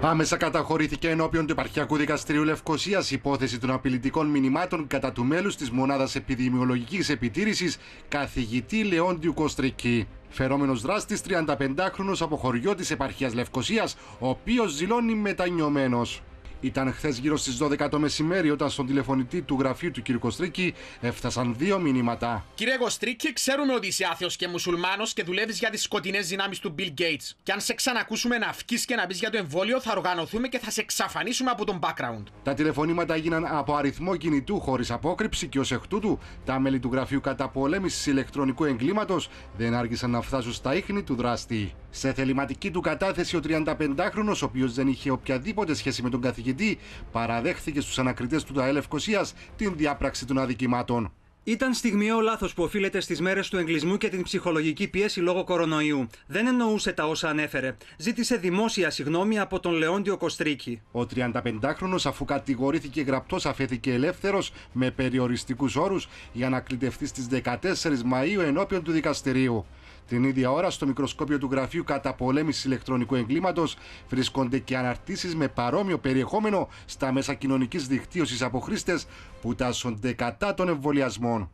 Άμεσα καταχωρήθηκε ενώπιον του Επαρχιακού Δικαστηρίου Λευκοσίας υπόθεση των απειλητικών μηνυμάτων κατά του μέλους της Μονάδας Επιδημιολογικής Επιτήρησης, καθηγητή Λεόντιου Κοστρική. Φερόμενος δράστης 35χρονο από χωριό της Επαρχίας Λευκοσίας, ο οποίος ζηλώνει μετανιωμένος. Ήταν χθες γύρω στις 12 το μεσημέρι όταν στον τηλεφωνητή του γραφείου του κ. Κοστρίκη έφτασαν δύο μηνύματα. Κύριε Κοστρίκη, ξέρουμε ότι είσαι άθεος και μουσουλμάνος και δουλεύεις για τις σκοτεινές δυνάμεις του Bill Gates. Και αν σε ξανακούσουμε να αυκείς και να μπει για το εμβόλιο, θα οργανωθούμε και θα σε εξαφανίσουμε από τον background. Τα τηλεφωνήματα έγιναν από αριθμό κινητού χωρίς απόκρυψη και ως εκ τούτου τα μέλη του γραφείου κατά πολέμησης ηλεκτρονικού εγκλήματος δεν άργησαν να φτάσουν στα ίχνη του δράστη. Σε θεληματική του κατάθεση ο 35χρονο, ο οποίος δεν είχε οποιαδήποτε σχέση με τον καθηγητή καθηγητή παραδέχθηκε στους ανακριτές του ΤΑΕΛ την διάπραξη των αδικημάτων. Ήταν στιγμιαίο λάθος που οφείλεται στις μέρες του εγκλισμού και την ψυχολογική πίεση λόγω κορονοϊού. Δεν εννοούσε τα όσα ανέφερε. Ζήτησε δημόσια συγγνώμη από τον Λεόντιο Κοστρίκη. Ο 35χρονο, αφού κατηγορήθηκε γραπτός, αφέθηκε ελεύθερος με περιοριστικούς όρους για να κλητευτεί στις 14 Μαου ενώπιον του δικαστηρίου. Την ίδια ώρα, στο μικροσκόπιο του Γραφείου πολέμηση Ηλεκτρονικού Εγκλήματος βρίσκονται και αναρτήσεις με παρόμοιο περιεχόμενο στα μέσα κοινωνικής δικτύωσης από χρήστες που τάσσονται κατά των εμβολιασμών.